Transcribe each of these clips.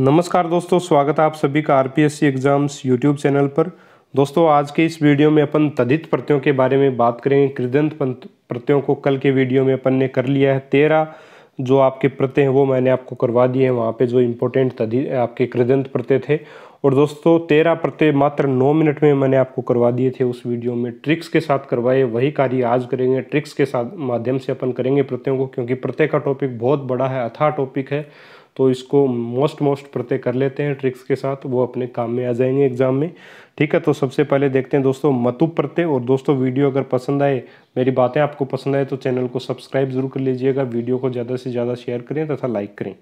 नमस्कार दोस्तों स्वागत है आप सभी का आरपीएससी एग्ज़ाम्स यूट्यूब चैनल पर दोस्तों आज के इस वीडियो में अपन तदित प्रत्ययों के बारे में बात करेंगे कृदंत प्रत्ययों को कल के वीडियो में अपन ने कर लिया है तेरह जो आपके प्रत्यय हैं वो मैंने आपको करवा दिए हैं वहाँ पे जो इम्पोर्टेंट तदि आपके कृदंत प्रत्यय थे और दोस्तों तेरह प्रत्यय मात्र नौ मिनट में मैंने आपको करवा दिए थे उस वीडियो में ट्रिक्स के साथ करवाए वही कार्य आज करेंगे ट्रिक्स के साथ माध्यम से अपन करेंगे प्रत्ययों को क्योंकि प्रत्यय का टॉपिक बहुत बड़ा है अथा टॉपिक है तो इसको मोस्ट मोस्ट प्रत्यय कर लेते हैं ट्रिक्स के साथ वो अपने काम में आ जाएंगे एग्जाम में ठीक है तो सबसे पहले देखते हैं दोस्तों मतु प्रत्यय और दोस्तों वीडियो अगर पसंद आए मेरी बातें आपको पसंद आए तो चैनल को सब्सक्राइब जरूर कर लीजिएगा वीडियो को ज़्यादा से ज़्यादा शेयर करें तथा लाइक करें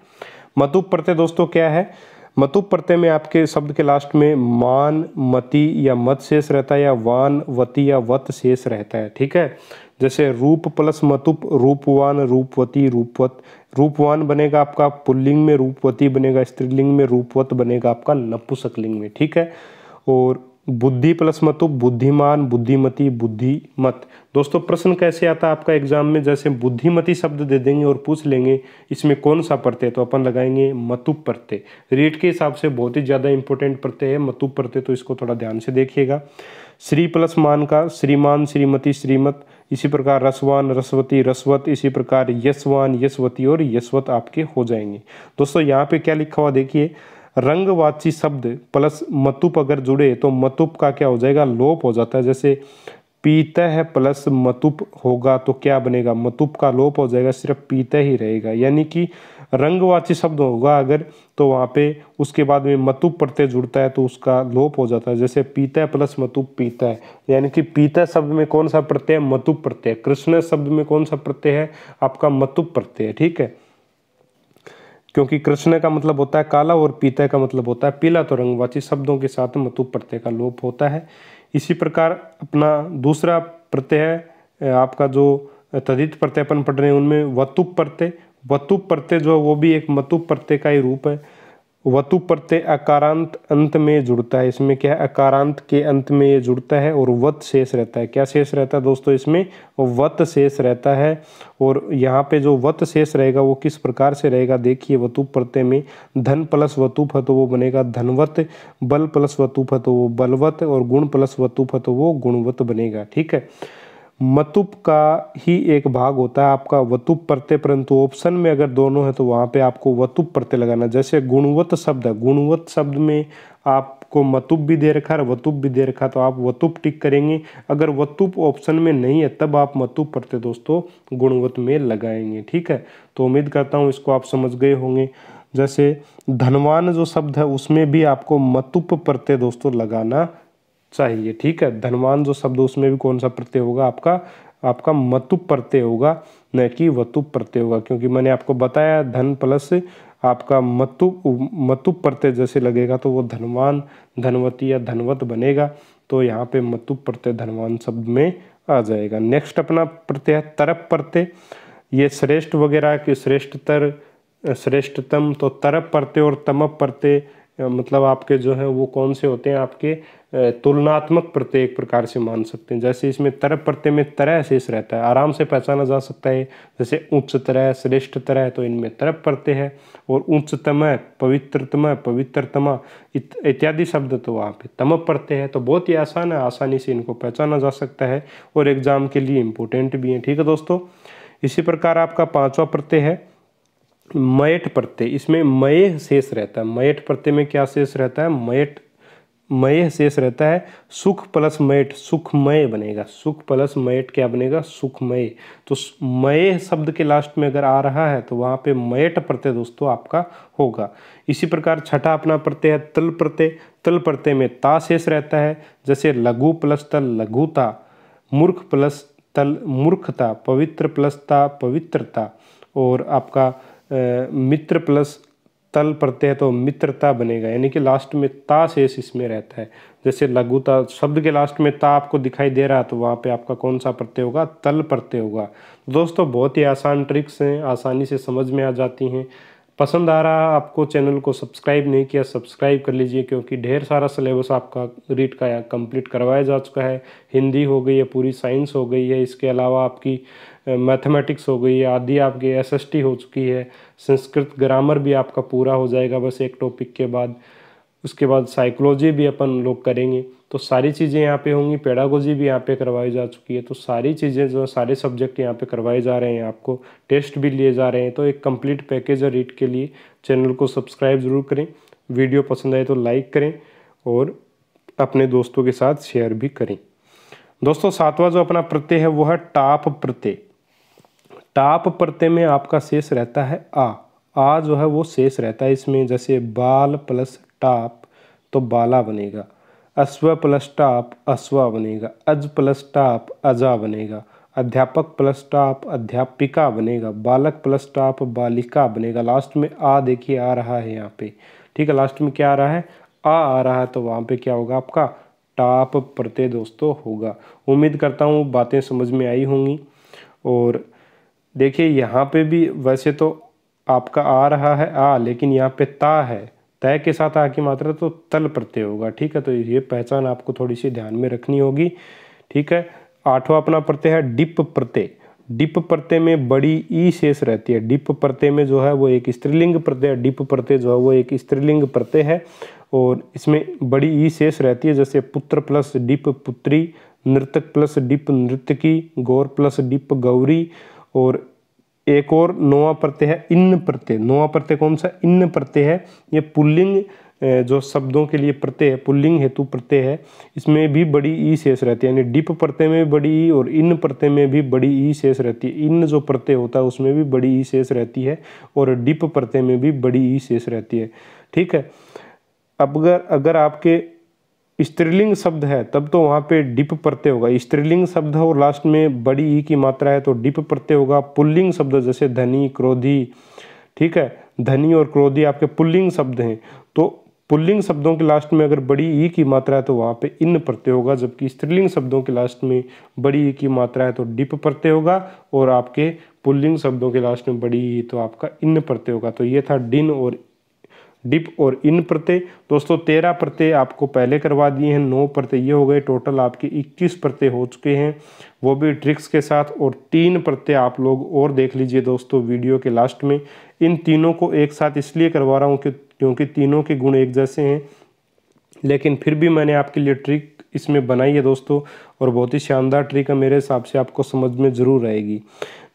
मतु प्रत्यय दोस्तों क्या है मतु प्रत्यय में आपके शब्द के लास्ट में मान मति या मत शेष रहता है या वान वती या वत शेष रहता है ठीक है जैसे रूप प्लस मतुप रूपवान रूपवती रूपवत रूपवान बनेगा आपका पुल्लिंग में रूपवती बनेगा स्त्रीलिंग में रूपवत बनेगा आपका नपुसकलिंग में ठीक है और बुद्धि प्लस मतुप बुद्धिमान बुद्धिमती बुद्धिमत दोस्तों प्रश्न कैसे आता है आपका एग्जाम में जैसे बुद्धिमती शब्द दे देंगे और पूछ लेंगे इसमें कौन सा प्रत्यय तो अपन लगाएंगे मतुप प्रत्यय रेट के हिसाब से बहुत ही ज़्यादा इंपॉर्टेंट प्रत्यय है मतुप प्रत्यय तो इसको थोड़ा ध्यान से देखिएगा श्री प्लस मान का श्रीमान श्रीमती श्रीमत इसी प्रकार रसवान रसवती रसवत इसी प्रकार यशवान यशवती और यशवत आपके हो जाएंगे दोस्तों यहाँ पे क्या लिखा हुआ देखिए रंगवाची शब्द प्लस मतुप अगर जुड़े तो मतुप का क्या हो जाएगा लोप हो जाता है जैसे पीत है प्लस मतुप होगा तो क्या बनेगा मतुप का लोप हो जाएगा सिर्फ पीत ही रहेगा यानी कि रंगवाची शब्द होगा अगर तो वहाँ पे उसके बाद में मतुप प्रत्यय जुड़ता है तो उसका लोप हो जाता है जैसे पीता प्लस मतु पीता है यानी कि पीता शब्द में कौन सा प्रत्यय मतु प्रत्यय कृष्ण शब्द में कौन सा प्रत्यय है आपका मतु प्रत्यय ठीक है क्योंकि कृष्ण का मतलब होता है काला और पीता का मतलब होता है पीला तो रंगवाची शब्दों के साथ मतु प्रत्यय का लोप होता है इसी प्रकार अपना दूसरा प्रत्यय आपका जो तदित प्रत्ययपन पढ़ रहे हैं उनमें वतुप प्रत्यय वतु प्रत्यय जो है वो भी एक मतु प्रत्यय का ही रूप है वतु प्रत्यय अकारांत अंत में जुड़ता है इसमें क्या है अकारांत के अंत में ये जुड़ता है और वत शेष रहता है क्या शेष रहता है दोस्तों इसमें वत शेष रहता है और यहाँ पे जो वत शेष रहेगा वो किस प्रकार से रहेगा देखिए वतु प्रत्यय में धन प्लस वतुफ है तो वो बनेगा धनवत बल प्लस वतुफ है तो वो बलवत और गुण प्लस वतुफ है तो वो गुणवत बनेगा ठीक है मतुप का ही एक भाग होता है आपका वतुप प्रत्यय परंतु ऑप्शन में अगर दोनों है तो वहाँ पे आपको वतुप प्रत्यय लगाना जैसे गुणवत्त शब्द है गुणवत्त शब्द में आपको मतुप भी दे रखा है वतुप भी दे रखा तो आप वतुप टिक करेंगे अगर वतुप ऑप्शन में नहीं है तब आप मतुप प्रत्यय दोस्तों गुणवत्त में लगाएंगे ठीक है तो उम्मीद करता हूँ इसको आप समझ गए होंगे जैसे धनवान जो शब्द है उसमें भी आपको मतुप प्रत्यय दोस्तों लगाना चाहिए ठीक है धनवान जो शब्द उसमें भी कौन सा प्रत्यय होगा आपका आपका मतु प्रत्यय होगा न कि वतु प्रत्यय होगा क्योंकि मैंने आपको बताया धन प्लस आपका मतु मतु प्रत्यय जैसे लगेगा तो वो धनवान धनवती या धनवत बनेगा तो यहाँ पे मतु प्रत्यय धनवान शब्द में आ जाएगा नेक्स्ट अपना प्रत्यय तरप प्रत्यय ये श्रेष्ठ वगैरह के श्रेष्ठतर श्रेष्ठतम तो तरप प्रत्यय और तमप प्रत्यय मतलब आपके जो है वो कौन से होते हैं आपके तुलनात्मक प्रत्यय एक प्रकार से मान सकते हैं जैसे इसमें तरह प्रत्यय में तरह शेष रहता है आराम से पहचाना जा सकता है जैसे उच्च तरह श्रेष्ठ तरह तो इनमें तरह प्रत्यय है और उच्चतम पवित्रतम पवित्रतमा इत्यादि शब्द तो वहाँ पे तम प्रत्यय है तो बहुत ही आसान है आसानी से इनको पहचाना जा सकता है और एग्ज़ाम के लिए इम्पोर्टेंट भी है ठीक है दोस्तों इसी प्रकार आपका पाँचवा प्रत्यय है मयट प्रत्यय इसमें मय शेष रहता है मयट प्रत्यय में क्या शेष रहता है मयट मय शेष रहता है सुख प्लस मयट सुखमय बनेगा सुख प्लस मयट क्या बनेगा सुखमय तो मय शब्द के लास्ट में अगर आ रहा है तो वहाँ पे मयट प्रत्यय दोस्तों आपका होगा इसी प्रकार छठा अपना प्रत्यय है तल प्रत्यय तल प्रत्यय में ता शेष रहता है जैसे लघु प्लस तल लघुता मूर्ख प्लस तल मूर्खता पवित्र प्लस ता पवित्रता और आपका मित्र प्लस तल प्रत्यय तो मित्रता बनेगा यानी कि लास्ट में ता शेष इसमें रहता है जैसे लघुता शब्द के लास्ट में ता आपको दिखाई दे रहा है तो वहाँ पे आपका कौन सा प्रत्यय होगा तल प्रत्यय होगा तो दोस्तों बहुत ही आसान ट्रिक्स हैं आसानी से समझ में आ जाती हैं पसंद आ रहा आपको चैनल को सब्सक्राइब नहीं किया सब्सक्राइब कर लीजिए क्योंकि ढेर सारा सिलेबस आपका रीट का कंप्लीट करवाया जा चुका है हिंदी हो गई है पूरी साइंस हो गई है इसके अलावा आपकी मैथमेटिक्स हो गई है आदि आपकी एसएसटी हो चुकी है संस्कृत ग्रामर भी आपका पूरा हो जाएगा बस एक टॉपिक के बाद उसके बाद साइकोलॉजी भी अपन लोग करेंगे तो सारी चीज़ें यहाँ पे होंगी पेडागोजी भी यहाँ पे करवाई जा चुकी है तो सारी चीज़ें जो सारे सब्जेक्ट यहाँ पे करवाए जा रहे हैं आपको टेस्ट भी लिए जा रहे हैं तो एक कंप्लीट पैकेज है रीड के लिए चैनल को सब्सक्राइब ज़रूर करें वीडियो पसंद आए तो लाइक करें और अपने दोस्तों के साथ शेयर भी करें दोस्तों सातवां जो अपना प्रत्यय है वो है टाप प्रत्यय टाप प्रत्यय में आपका शेष रहता है आ आ जो है वो शेष रहता है इसमें जैसे बाल प्लस टाप तो बाला बनेगा अश्व प्लस टाप अश्वा बनेगा अज प्लस टाप अजा बनेगा अध्यापक प्लस टाप अध्यापिका बनेगा बालक प्लस टाप बालिका बनेगा लास्ट में आ देखिए आ रहा है यहाँ पे ठीक है लास्ट में क्या आ रहा है आ आ रहा है तो वहाँ पे क्या होगा आपका टाप प्रत्यय दोस्तों होगा उम्मीद करता हूँ बातें समझ में आई होंगी और देखिए यहाँ पे भी वैसे तो आपका आ रहा है आ लेकिन यहाँ पे ता है तय के साथ आ की मात्रा तो तल प्रत्यय होगा ठीक है तो ये पहचान आपको थोड़ी सी ध्यान में रखनी होगी ठीक है आठवां अपना प्रत्यय है डिप प्रत्यय डिप प्रत्यय में बड़ी ई शेष रहती है डिप प्रत्यय में जो है वो एक स्त्रीलिंग प्रत्यय डिप प्रत्यय जो है वो एक स्त्रीलिंग प्रत्यय है और इसमें बड़ी ई शेष रहती है जैसे पुत्र प्लस डिप पुत्री नृतक प्लस डिप नृत्यकी गौर प्लस डिप गौरी और एक और नोवा प्रत्यय है इन प्रत्यय नोवा प्रत्यय कौन सा इन्न प्रत्यय है ये पुल्लिंग जो शब्दों के लिए प्रत्यय है पुल्लिंग हेतु प्रत्यय है इसमें भी बड़ी ई शेष रहती है यानी डिप प्रत्यय में भी बड़ी ई और इन प्रत्यय में भी बड़ी ई शेष रहती है इन जो प्रत्यय होता है उसमें भी बड़ी ई शेष रहती है और डिप प्रत्यय में भी बड़ी ई शेष रहती है ठीक है अब अगर अगर आपके स्त्रीलिंग शब्द है तब तो वहाँ पे डिप प्रत्यय होगा स्त्रीलिंग शब्द हो और लास्ट में बड़ी ई की मात्रा है तो डिप प्रत्यय होगा पुल्लिंग शब्द जैसे धनी क्रोधी ठीक है धनी और क्रोधी आपके पुल्लिंग शब्द हैं तो पुल्लिंग शब्दों के लास्ट में अगर बड़ी ई की मात्रा है तो वहाँ पे इन प्रत्यय होगा जबकि स्त्रीलिंग शब्दों के लास्ट में बड़ी ई की मात्रा है तो डिप प्रत्यय होगा और आपके पुल्लिंग शब्दों के लास्ट में बड़ी ई तो आपका इन प्रत्यय होगा तो ये था डिन और डिप और इन प्रत्यय दोस्तों तेरह प्रत्यय आपको पहले करवा दिए हैं नौ प्रत्यय ये हो गए टोटल आपके इक्कीस प्रत्यय हो चुके हैं वो भी ट्रिक्स के साथ और तीन प्रत्यय आप लोग और देख लीजिए दोस्तों वीडियो के लास्ट में इन तीनों को एक साथ इसलिए करवा रहा हूँ क्योंकि तीनों के गुण एक जैसे हैं लेकिन फिर भी मैंने आपके लिए ट्रिक इसमें बनाई है दोस्तों और बहुत ही शानदार ट्रिक है मेरे हिसाब से आपको समझ में ज़रूर आएगी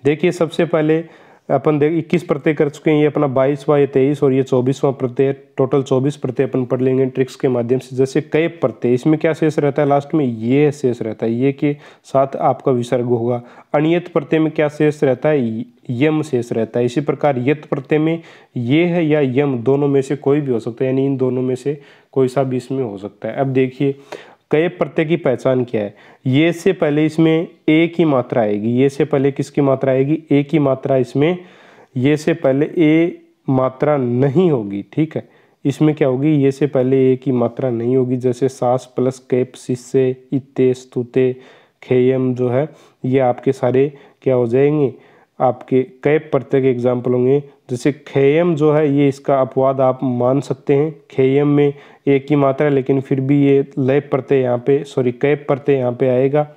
देखिए सबसे पहले अपन देख इक्कीस प्रत्यय कर चुके हैं ये अपना बाईसवा ये तेईस और ये चौबीसवां प्रत्यय टोटल चौबीस प्रत्यय अपन पढ़ लेंगे ट्रिक्स के माध्यम से जैसे कई प्रत्यय इसमें क्या शेष रहता है लास्ट में ये शेष रहता है ये के साथ आपका विसर्ग होगा अनियत प्रत्यय में क्या शेष रहता है यम शेष रहता है इसी प्रकार यत प्रत्यय में ये है या यम दोनों में से कोई भी हो सकता है यानी इन दोनों में से कोई सा भी इसमें हो सकता है अब देखिए कय प्रत्यय की पहचान क्या है ये से पहले इसमें ए की मात्रा आएगी ये से पहले किसकी मात्रा आएगी ए की मात्रा इसमें ये से पहले ए मात्रा नहीं होगी ठीक है इसमें क्या होगी ये से पहले ए की मात्रा नहीं होगी जैसे सास प्लस कैप शिष्य इत्ते स्तुते खेयम जो है ये आपके सारे क्या हो जाएंगे आपके कैप प्रत्यय के एग्जाम्पल होंगे जैसे खेयम जो है ये इसका अपवाद आप मान सकते हैं खेयम में एक ही मात्रा है लेकिन फिर भी ये लय प्रत्यय यहाँ पे सॉरी कैप प्रत्यय यहाँ पे आएगा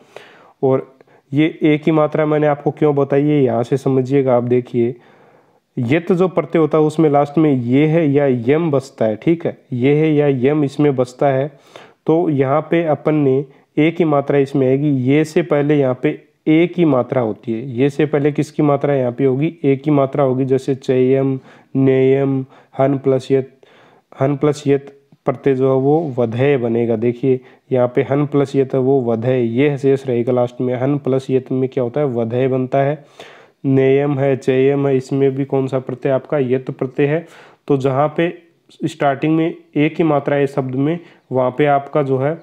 और ये एक ही मात्रा मैंने आपको क्यों बताई है यहाँ से समझिएगा आप देखिए तो जो प्रत्यय होता है उसमें लास्ट में ये है या यम बसता है ठीक है ये है या यम इसमें बसता है तो यहाँ पे अपन ने एक ही मात्रा इसमें आएगी ये से पहले यहाँ पे ए की मात्रा होती है ये से पहले किसकी मात्रा यहाँ पे होगी ए की मात्रा होगी जैसे चयम नेयम हन प्लस यत हन प्लस यत प्रत्यय जो है वो वधय बनेगा देखिए यहाँ पे हन प्लस यत है वो वधय ये शेष रहेगा लास्ट में हन प्लस यत में क्या होता है वधय बनता है नेयम है चयम है इसमें भी कौन सा प्रत्यय आपका यत प्रत्यय है तो जहाँ पे स्टार्टिंग में ए की मात्रा है शब्द में वहाँ पे आपका जो है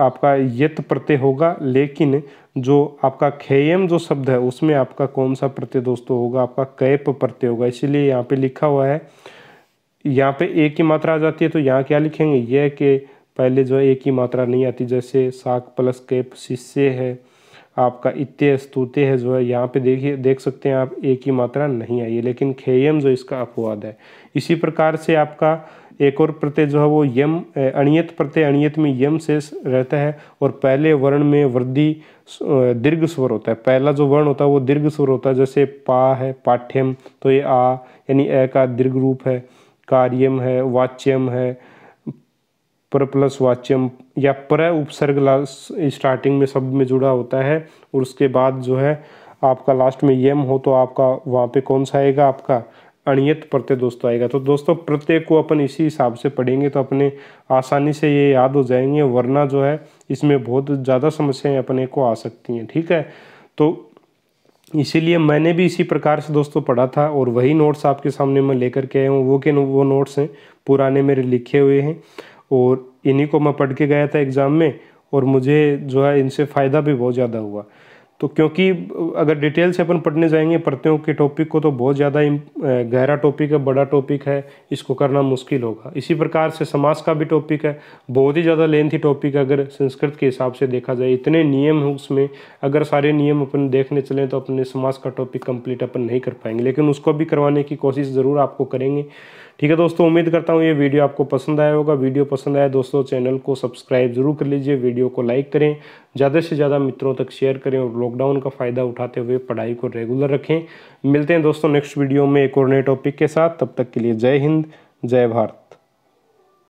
आपका यत प्रत्यय होगा लेकिन जो आपका खेयम जो शब्द है उसमें आपका कौन सा प्रत्यय दोस्तों होगा आपका कैप प्रत्यय होगा इसीलिए यहाँ पे लिखा हुआ है यहाँ पे एक ही मात्रा आ जाती है तो यहाँ क्या लिखेंगे यह के पहले जो है एक ही मात्रा नहीं आती जैसे साक प्लस कैप शिष्य है आपका इत्य स्तुते है जो है यहाँ पे देखिए देख सकते हैं आप एक ही मात्रा नहीं आई है लेकिन खेयम जो इसका अपवाद है इसी प्रकार से आपका एक और प्रत्यय जो है वो यम अणियत प्रत्यय अणियत में यम शेष रहता है और पहले वर्ण में वृद्धि दीर्घ स्वर होता है पहला जो वर्ण होता है वो दीर्घ स्वर होता है जैसे पा है पाठ्यम तो ये आ यानी ए का दीर्घ रूप है कार्यम है वाच्यम है पर प्लस वाच्यम या पर उपसर्ग स्टार्टिंग में शब्द में जुड़ा होता है और उसके बाद जो है आपका लास्ट में यम हो तो आपका वहाँ पे कौन सा आएगा आपका अणियत प्रत्यय दोस्तों आएगा तो दोस्तों प्रत्यय को अपन इसी हिसाब से पढ़ेंगे तो अपने आसानी से ये याद हो जाएंगे वरना जो है इसमें बहुत ज़्यादा समस्याएं अपने को आ सकती हैं ठीक है तो इसीलिए मैंने भी इसी प्रकार से दोस्तों पढ़ा था और वही नोट्स आपके सामने मैं लेकर के आया हूँ वो के वो नोट्स हैं पुराने मेरे लिखे हुए हैं और इन्हीं को मैं पढ़ के गया था एग्ज़ाम में और मुझे जो है इनसे फ़ायदा भी बहुत ज़्यादा हुआ तो क्योंकि अगर डिटेल से अपन पढ़ने जाएंगे प्रत्ययों के टॉपिक को तो बहुत ज़्यादा गहरा टॉपिक है बड़ा टॉपिक है इसको करना मुश्किल होगा इसी प्रकार से समाज का भी टॉपिक है बहुत ही ज़्यादा लेंथी टॉपिक अगर संस्कृत के हिसाब से देखा जाए इतने नियम हैं उसमें अगर सारे नियम अपन देखने चलें तो अपने समाज का टॉपिक कम्प्लीट अपन नहीं कर पाएंगे लेकिन उसको भी करवाने की कोशिश ज़रूर आपको करेंगे ठीक है दोस्तों उम्मीद करता हूँ ये वीडियो आपको पसंद आया होगा वीडियो पसंद आया दोस्तों चैनल को सब्सक्राइब जरूर कर लीजिए वीडियो को लाइक करें ज़्यादा से ज़्यादा मित्रों तक शेयर करें और लोग लॉकडाउन का फ़ायदा उठाते हुए पढ़ाई को रेगुलर रखें मिलते हैं दोस्तों नेक्स्ट वीडियो में एक और नए टॉपिक के साथ तब तक के लिए जय हिंद जय भारत